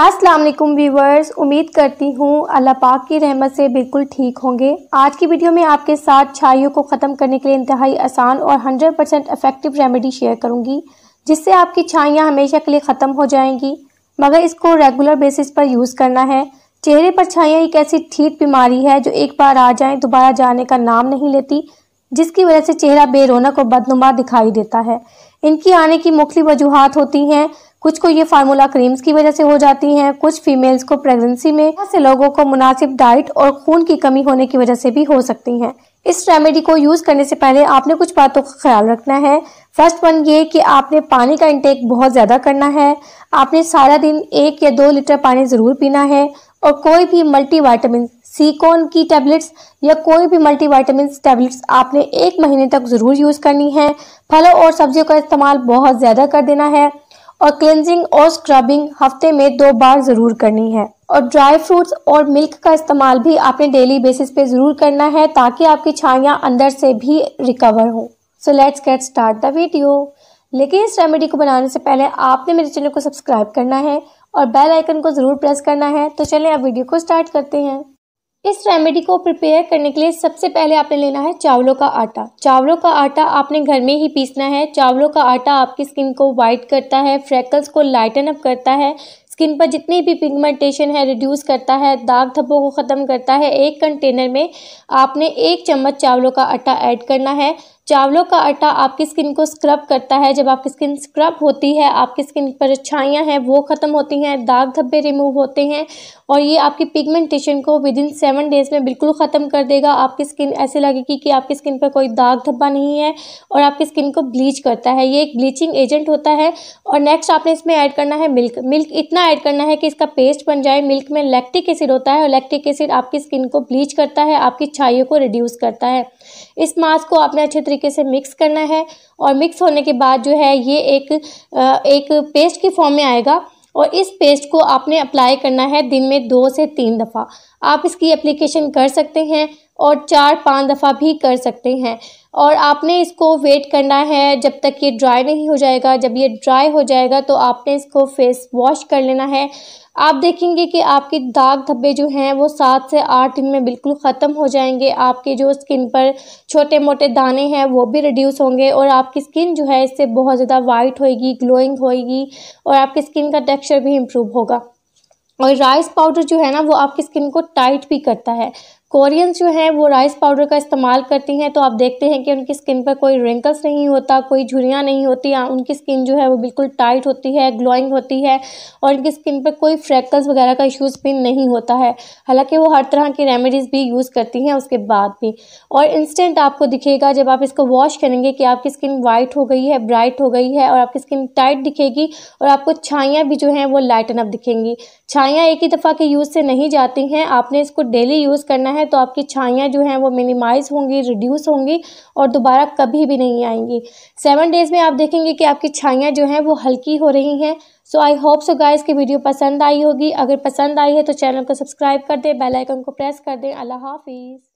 अस्सलाम वालेकुम व्यूवर्स उम्मीद करती हूँ अल्लाह पाक की रहमत से बिल्कुल ठीक होंगे आज की वीडियो में आपके साथ छाइयों को ख़त्म करने के लिए इंतहाई आसान और 100% परसेंट इफेक्टिव रेमेडी शेयर करूँगी जिससे आपकी छाइयाँ हमेशा के लिए ख़त्म हो जाएंगी मगर इसको रेगुलर बेसिस पर यूज़ करना है चेहरे पर छाइयाँ एक ऐसी ठीक बीमारी है जो एक बार आ जाए दोबारा जाने का नाम नहीं लेती जिसकी वजह से चेहरा बेरोनक और बदनुमा दिखाई देता है इनकी आने की मुख्त वजूहत होती हैं कुछ को ये फार्मूला क्रीम्स की वजह से हो जाती हैं कुछ फीमेल्स को प्रेगनेंसी में ऐसे लोगों को मुनासिब डाइट और खून की कमी होने की वजह से भी हो सकती हैं इस रेमेडी को यूज़ करने से पहले आपने कुछ बातों का ख्याल रखना है फर्स्ट वन ये कि आपने पानी का इंटेक बहुत ज़्यादा करना है आपने सारा दिन एक या दो लीटर पानी ज़रूर पीना है और कोई भी मल्टी वाइटामिन सीकोन की टैबलेट्स या कोई भी मल्टी वाइटामिन टैबलेट्स आपने एक महीने तक ज़रूर यूज़ करनी है फलों और सब्जियों का इस्तेमाल बहुत ज़्यादा कर देना है और क्लेंजिंग और स्क्रबिंग हफ्ते में दो बार ज़रूर करनी है और ड्राई फ्रूट्स और मिल्क का इस्तेमाल भी आपने डेली बेसिस पे ज़रूर करना है ताकि आपकी छाइयाँ अंदर से भी रिकवर हों so let's get start the video लेकिन इस रेमेडी को बनाने से पहले आपने मेरे चैनल को सब्सक्राइब करना है और बेल आइकन को ज़रूर प्रेस करना है तो चलें अब वीडियो को स्टार्ट करते हैं इस रेमेडी को प्रिपेयर करने के लिए सबसे पहले आपने लेना है चावलों का आटा चावलों का आटा आपने घर में ही पीसना है चावलों का आटा आपकी स्किन को वाइट करता है फ्रैकल्स को लाइटन अप करता है स्किन पर जितनी भी पिगमेंटेशन है रिड्यूस करता है दाग धब्बों को ख़त्म करता है एक कंटेनर में आपने एक चम्मच चावलों का आटा ऐड करना है चावलों का आटा आपकी स्किन को स्क्रब करता है जब आपकी स्किन स्क्रब होती है आपकी स्किन पर छाइयाँ हैं वो ख़त्म होती हैं दाग धब्बे रिमूव होते हैं और ये आपकी पिगमेंटेशन को विद इन सेवन डेज़ में बिल्कुल ख़त्म कर देगा आपकी स्किन ऐसे लगेगी कि आपकी स्किन पर कोई दाग धब्बा नहीं है और आपकी स्किन को ब्लीच करता है ये एक ब्लीचिंग एजेंट होता है और नेक्स्ट आपने इसमें ऐड करना है मिल्क मिल्क इतना ऐड करना है कि इसका पेस्ट बन जाए मिल्क में लैक्टिक एसिड होता है और लैक्टिक एसिड आपकी स्किन को ब्लीच करता है आपकी छाइयों को रिड्यूस करता है इस मास्क को आपने अच्छे तरीके से मिक्स करना है और मिक्स होने के बाद जो है ये एक एक पेस्ट की फॉर्म में आएगा और इस पेस्ट को आपने अप्लाई करना है दिन में दो से तीन दफ़ा आप इसकी एप्लीकेशन कर सकते हैं और चार पाँच दफ़ा भी कर सकते हैं और आपने इसको वेट करना है जब तक ये ड्राई नहीं हो जाएगा जब ये ड्राई हो जाएगा तो आपने इसको फेस वॉश कर लेना है आप देखेंगे कि आपके दाग धब्बे जो हैं वो सात से आठ दिन में बिल्कुल ख़त्म हो जाएंगे आपके जो स्किन पर छोटे मोटे दाने हैं वो भी रिड्यूस होंगे और आपकी स्किन जो है इससे बहुत ज़्यादा वाइट होएगी ग्लोइंग होएगी और आपकी स्किन का टेक्स्चर भी इम्प्रूव होगा और राइस पाउडर जो है ना वो आपकी स्किन को टाइट भी करता है कोरियंस जो हैं वो राइस पाउडर का इस्तेमाल करती हैं तो आप देखते हैं कि उनकी स्किन पर कोई रिंकल्स नहीं होता कोई झुरियाँ नहीं होती उनकी स्किन जो है वो बिल्कुल टाइट होती है ग्लोइंग होती है और उनकी स्किन पर कोई फ्रैकल्स वगैरह का इश्यूज़ भी नहीं होता है हालांकि वो हर तरह की रेमेडीज़ भी यूज़ करती हैं उसके बाद भी और इंस्टेंट आपको दिखेगा जब आप इसको वॉश करेंगे कि आपकी स्किन वाइट हो गई है ब्राइट हो गई है और आपकी स्किन टाइट दिखेगी और आपको छाइयाँ भी जो हैं वो लाइटन अप दिखेंगी छाइयाँ एक ही दफ़ा के यूज़ से नहीं जाती हैं आपने इसको डेली यूज़ करना है है तो आपकी छाइयाँ जो हैं वो मिनिमाइज होंगी रिड्यूस होंगी और दोबारा कभी भी नहीं आएंगी सेवन डेज़ में आप देखेंगे कि आपकी छाइयाँ जो हैं वो हल्की हो रही हैं so I hope so guys की वीडियो पसंद आई होगी अगर पसंद आई है तो चैनल को सब्सक्राइब कर दें बेलाइकन को प्रेस कर दें अल्लाह हाफिज़